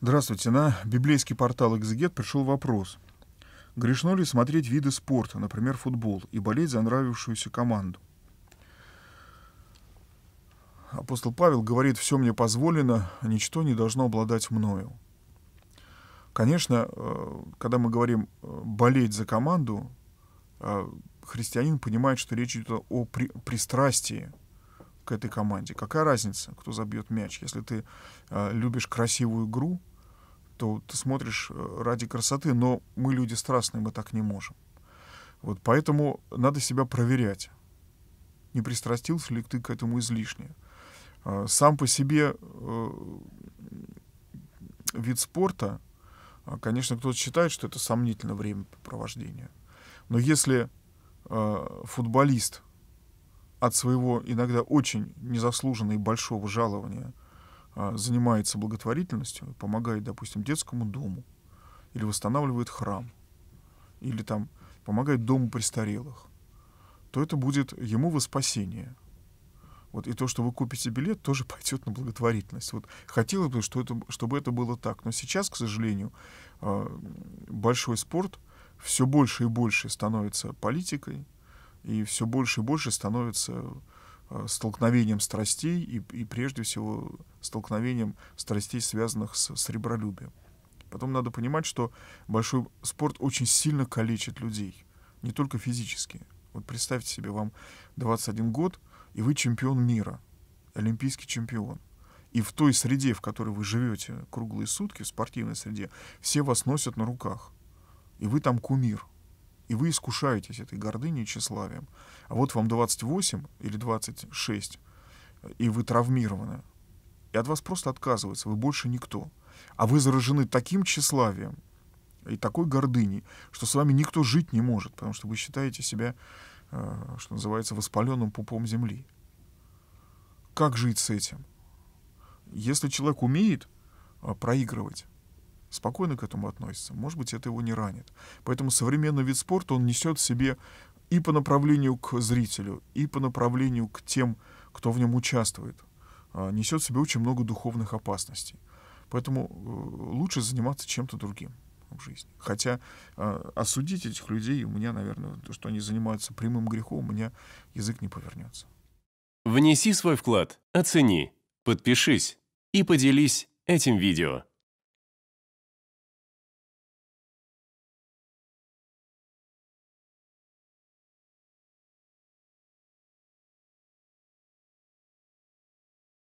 Здравствуйте. На библейский портал «Экзегет» пришел вопрос. Грешно ли смотреть виды спорта, например, футбол, и болеть за нравившуюся команду? Апостол Павел говорит, все мне позволено, ничто не должно обладать мною. Конечно, э, когда мы говорим э, болеть за команду, э, христианин понимает, что речь идет о при, пристрастии к этой команде. Какая разница, кто забьет мяч? Если ты любишь красивую игру, то ты смотришь э, ради красоты, но мы люди страстные, мы так не можем. Вот поэтому надо себя проверять. Не пристрастился ли ты к этому излишне? А, сам по себе э, вид спорта, а, конечно, кто-то считает, что это сомнительное времяпрепровождение. Но если а, футболист от своего иногда очень незаслуженного и большого жалования – а, занимается благотворительностью, помогает, допустим, детскому дому, или восстанавливает храм, или там помогает дому престарелых, то это будет ему во спасение. Вот, и то, что вы купите билет, тоже пойдет на благотворительность. Вот хотелось бы, что это, чтобы это было так. Но сейчас, к сожалению, а, большой спорт все больше и больше становится политикой, и все больше и больше становится Э, столкновением страстей и, и прежде всего столкновением страстей, связанных с, с Потом надо понимать, что большой спорт очень сильно калечит людей, не только физически. Вот представьте себе, вам 21 год, и вы чемпион мира, олимпийский чемпион. И в той среде, в которой вы живете круглые сутки, в спортивной среде, все вас носят на руках. И вы там кумир и вы искушаетесь этой гордыней и тщеславием. А вот вам 28 или 26, и вы травмированы, и от вас просто отказывается, вы больше никто. А вы заражены таким тщеславием и такой гордыней, что с вами никто жить не может, потому что вы считаете себя, э, что называется, воспаленным пупом земли. Как жить с этим? Если человек умеет э, проигрывать, спокойно к этому относится. Может быть, это его не ранит. Поэтому современный вид спорта, он несет в себе и по направлению к зрителю, и по направлению к тем, кто в нем участвует, а, несет в себе очень много духовных опасностей. Поэтому э, лучше заниматься чем-то другим в жизни. Хотя а, осудить этих людей у меня, наверное, то, что они занимаются прямым грехом, у меня язык не повернется. Внеси свой вклад, оцени, подпишись и поделись этим видео.